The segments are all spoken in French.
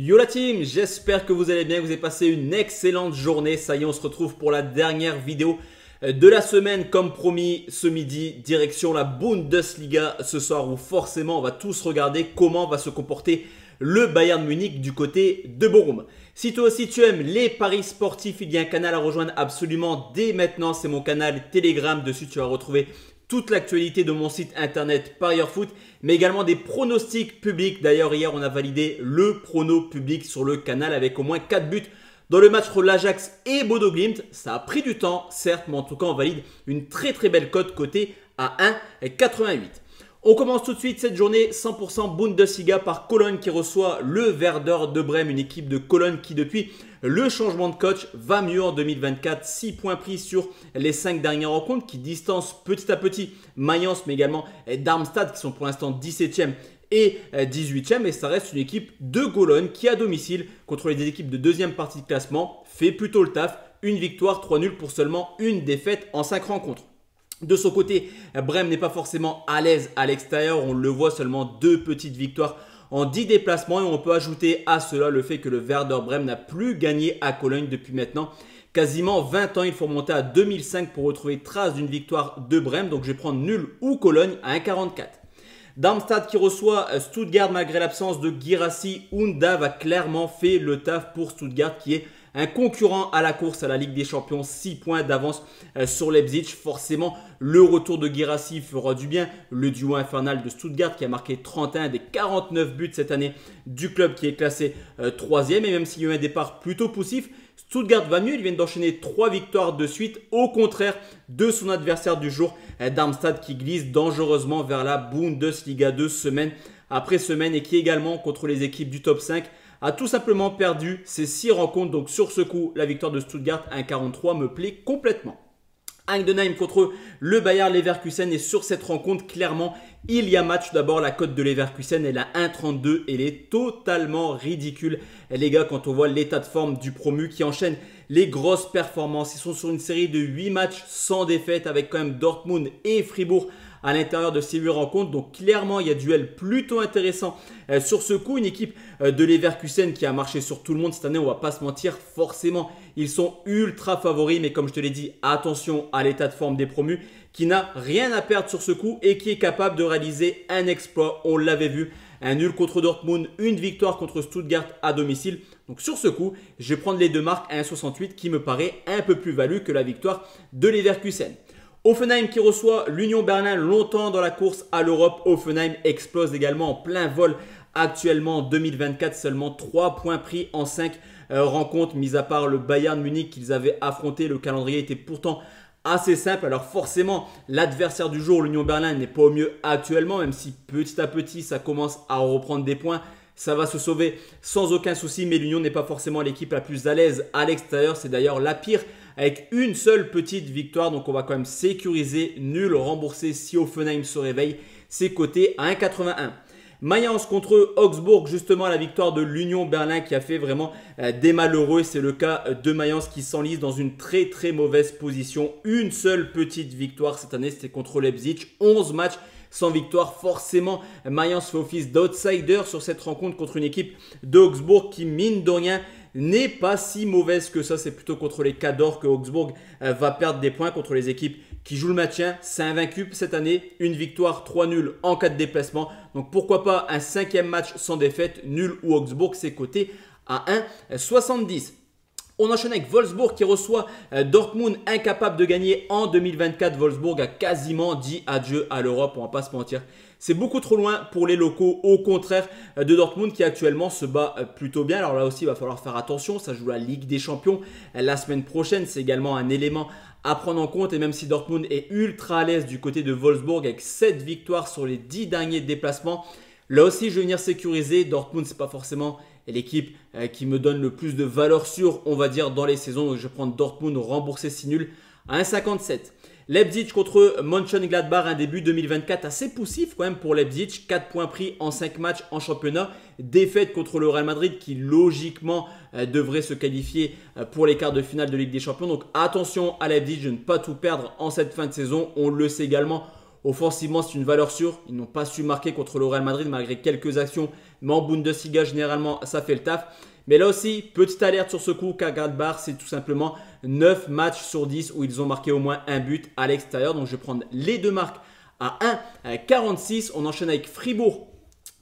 Yo la team, j'espère que vous allez bien, que vous avez passé une excellente journée. Ça y est, on se retrouve pour la dernière vidéo euh, de la semaine, comme promis ce midi, direction la Bundesliga ce soir où forcément on va tous regarder comment va se comporter le Bayern Munich du côté de Borum. Si toi aussi tu aimes les paris sportifs, eh il y a un canal à rejoindre absolument dès maintenant, c'est mon canal Telegram. Dessus tu vas retrouver toute l'actualité de mon site internet Foot, mais également des pronostics publics. D'ailleurs, hier, on a validé le prono public sur le canal avec au moins 4 buts dans le match entre l'Ajax et Bodo Glimt. Ça a pris du temps, certes, mais en tout cas, on valide une très très belle cote cotée à 1,88. On commence tout de suite cette journée 100% Bundesliga par Cologne qui reçoit le Werder de Brême, une équipe de Cologne qui depuis le changement de coach va mieux en 2024. 6 points pris sur les 5 dernières rencontres qui distance petit à petit Mayence mais également Darmstadt qui sont pour l'instant 17e et 18e et ça reste une équipe de Cologne qui à domicile contre les équipes de deuxième partie de classement fait plutôt le taf. Une victoire, 3 nuls pour seulement une défaite en 5 rencontres. De son côté, Brême n'est pas forcément à l'aise à l'extérieur. On le voit seulement deux petites victoires en 10 déplacements. Et on peut ajouter à cela le fait que le Werder Brême n'a plus gagné à Cologne depuis maintenant quasiment 20 ans. Il faut remonter à 2005 pour retrouver trace d'une victoire de Brême. Donc je vais prendre nul ou Cologne à 1,44. Darmstadt qui reçoit euh, Stuttgart malgré l'absence de Girassi, Hunda a clairement fait le taf pour Stuttgart qui est un concurrent à la course à la Ligue des Champions, 6 points d'avance euh, sur Leipzig. Forcément, le retour de Guirassi fera du bien. Le duo infernal de Stuttgart qui a marqué 31 des 49 buts cette année du club qui est classé 3 euh, e Et même s'il y a eu un départ plutôt poussif, Stuttgart va mieux, Il vient d'enchaîner 3 victoires de suite, au contraire de son adversaire du jour, euh, Darmstadt qui glisse dangereusement vers la Bundesliga 2 semaine après semaine et qui également contre les équipes du top 5 a tout simplement perdu ses 6 rencontres. Donc sur ce coup, la victoire de Stuttgart 1-43 me plaît complètement. Heidenheim contre le Bayern Leverkusen et sur cette rencontre, clairement, il y a match. D'abord, la cote de Leverkusen, elle a 1,32. Elle est totalement ridicule, les gars, quand on voit l'état de forme du promu qui enchaîne les grosses performances. Ils sont sur une série de 8 matchs sans défaite avec quand même Dortmund et Fribourg à l'intérieur de ces 8 rencontres. Donc clairement, il y a duel plutôt intéressant euh, sur ce coup. Une équipe euh, de Leverkusen qui a marché sur tout le monde cette année, on va pas se mentir, forcément, ils sont ultra favoris. Mais comme je te l'ai dit, attention à l'état de forme des promus qui n'a rien à perdre sur ce coup et qui est capable de réaliser un exploit. On l'avait vu, un nul contre Dortmund, une victoire contre Stuttgart à domicile. Donc sur ce coup, je vais prendre les deux marques à 1,68 qui me paraît un peu plus value que la victoire de Leverkusen. Offenheim qui reçoit l'Union Berlin longtemps dans la course à l'Europe. Offenheim explose également en plein vol actuellement en 2024. Seulement 3 points pris en 5 euh, rencontres, mis à part le Bayern Munich qu'ils avaient affronté. Le calendrier était pourtant assez simple. Alors forcément, l'adversaire du jour, l'Union Berlin, n'est pas au mieux actuellement, même si petit à petit ça commence à reprendre des points. Ça va se sauver sans aucun souci, mais l'Union n'est pas forcément l'équipe la plus à l'aise à l'extérieur. C'est d'ailleurs la pire avec une seule petite victoire. Donc on va quand même sécuriser nul remboursé si Offenheim se réveille. C'est coté à 1,81. Mayence contre Augsbourg, justement la victoire de l'Union Berlin qui a fait vraiment euh, des malheureux. C'est le cas euh, de Mayence qui s'enlise dans une très très mauvaise position. Une seule petite victoire cette année, c'était contre Leipzig. 11 matchs sans victoire. Forcément, Mayence fait office d'outsider sur cette rencontre contre une équipe d'Augsbourg qui, mine de rien, n'est pas si mauvaise que ça. C'est plutôt contre les Cador que Augsbourg euh, va perdre des points contre les équipes qui jouent le maintien. Hein. C'est vaincu cette année, une victoire, 3 nuls en cas de déplacement. Donc pourquoi pas un cinquième match sans défaite, nul ou Augsbourg, c'est coté à 1,70. On enchaîne avec Wolfsburg qui reçoit euh, Dortmund incapable de gagner en 2024. Wolfsburg a quasiment dit adieu à l'Europe, on va pas se mentir. C'est beaucoup trop loin pour les locaux, au contraire euh, de Dortmund qui actuellement se bat euh, plutôt bien. Alors là aussi, il va falloir faire attention, ça joue la Ligue des Champions la semaine prochaine, c'est également un élément à prendre en compte. Et même si Dortmund est ultra à l'aise du côté de Wolfsburg avec 7 victoires sur les 10 derniers déplacements, là aussi je vais venir sécuriser. Dortmund, n'est pas forcément l'équipe euh, qui me donne le plus de valeur sûre, on va dire, dans les saisons. Donc je vais prendre Dortmund remboursé si nul à 1,57. Leipzig contre Mönchengladbach, un début 2024 assez poussif quand même pour Leipzig. 4 points pris en 5 matchs en championnat. Défaite contre le Real Madrid qui logiquement euh, devrait se qualifier euh, pour les quarts de finale de Ligue des Champions. Donc attention à Leipzig de ne pas tout perdre en cette fin de saison. On le sait également Offensivement, c'est une valeur sûre. Ils n'ont pas su marquer contre le Real Madrid malgré quelques actions. Mais en Bundesliga, généralement, ça fait le taf. Mais là aussi, petite alerte sur ce coup, Kagadbar, c'est tout simplement 9 matchs sur 10 où ils ont marqué au moins un but à l'extérieur. Donc je vais prendre les deux marques à 1 à 46. On enchaîne avec Fribourg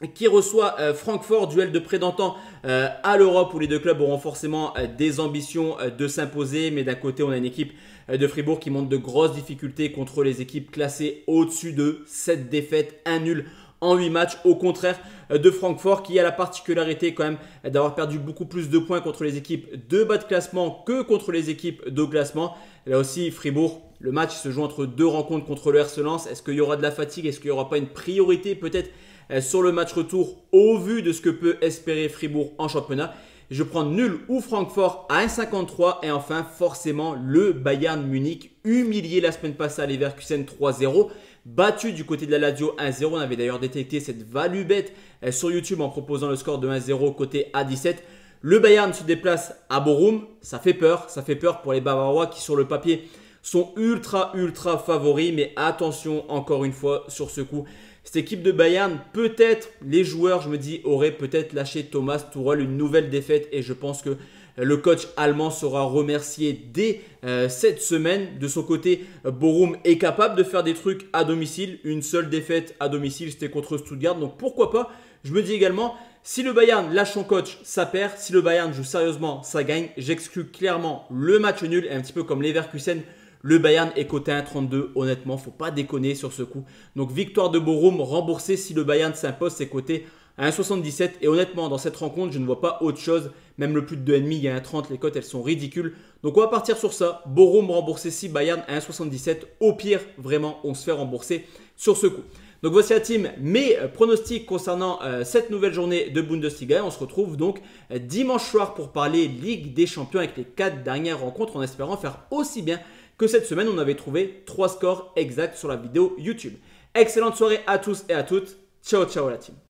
qui reçoit euh, Francfort, duel de prédentant euh, à l'Europe où les deux clubs auront forcément euh, des ambitions de s'imposer. Mais d'un côté, on a une équipe de Fribourg qui montre de grosses difficultés contre les équipes classées au-dessus de 7 défaites, un nul en 8 matchs. Au contraire de Francfort qui a la particularité quand même d'avoir perdu beaucoup plus de points contre les équipes de bas de classement que contre les équipes de haut classement. Là aussi, Fribourg, le match se joue entre deux rencontres contre le se lance. Est-ce qu'il y aura de la fatigue Est-ce qu'il n'y aura pas une priorité peut-être euh, sur le match retour au vu de ce que peut espérer Fribourg en championnat. Je prends nul ou Francfort à 1,53 et enfin forcément le Bayern Munich humilié la semaine passée à Leverkusen 3-0 battu du côté de la Lazio 1-0. On avait d'ailleurs détecté cette value bête euh, sur YouTube en proposant le score de 1-0 côté A17. Le Bayern se déplace à Borum, ça fait peur, ça fait peur pour les Bavarois qui sur le papier sont ultra ultra favoris mais attention encore une fois sur ce coup cette équipe de Bayern, peut-être les joueurs, je me dis, auraient peut-être lâché Thomas Tuchel une nouvelle défaite et je pense que euh, le coach allemand sera remercié dès euh, cette semaine. De son côté, Borum est capable de faire des trucs à domicile. Une seule défaite à domicile, c'était contre Stuttgart. Donc pourquoi pas Je me dis également, si le Bayern lâche son coach, ça perd. Si le Bayern joue sérieusement, ça gagne. J'exclus clairement le match nul, un petit peu comme Leverkusen le Bayern est coté 1,32. Honnêtement, faut pas déconner sur ce coup. Donc victoire de Borum remboursée si le Bayern s'impose, c'est coté à 1,77. Et honnêtement, dans cette rencontre, je ne vois pas autre chose. Même le plus de 2,5, il y a 1,30. Les cotes, elles sont ridicules. Donc on va partir sur ça. Borum remboursé si Bayern à 1,77. Au pire, vraiment, on se fait rembourser sur ce coup. Donc voici la team, mes pronostics concernant euh, cette nouvelle journée de Bundesliga. On se retrouve donc euh, dimanche soir pour parler Ligue des Champions avec les quatre dernières rencontres en espérant faire aussi bien que cette semaine, on avait trouvé trois scores exacts sur la vidéo YouTube. Excellente soirée à tous et à toutes. Ciao, ciao la team.